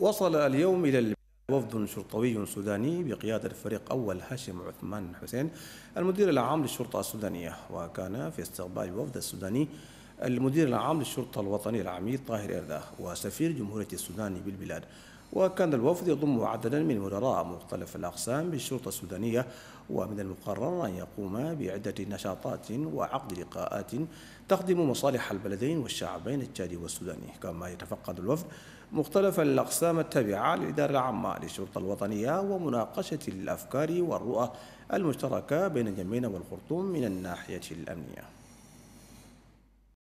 وصل اليوم إلى وفد شرطوي سوداني بقيادة الفريق أول هاشم عثمان حسين المدير العام للشرطة السودانية وكان في استقبال الوفد السوداني المدير العام للشرطة الوطنية العميد طاهر إرداخ وسفير جمهورية السودان بالبلاد وكان الوفد يضم عددا من مدراء مختلف الأقسام بالشرطة السودانية ومن المقرر أن يقوم بعدة نشاطات وعقد لقاءات تخدم مصالح البلدين والشعبين التشادي والسوداني كما يتفقد الوفد مختلف الأقسام التابعة للإدارة العامة للشرطة الوطنية ومناقشة الأفكار والرؤى المشتركة بين الجمين والخرطوم من الناحية الأمنية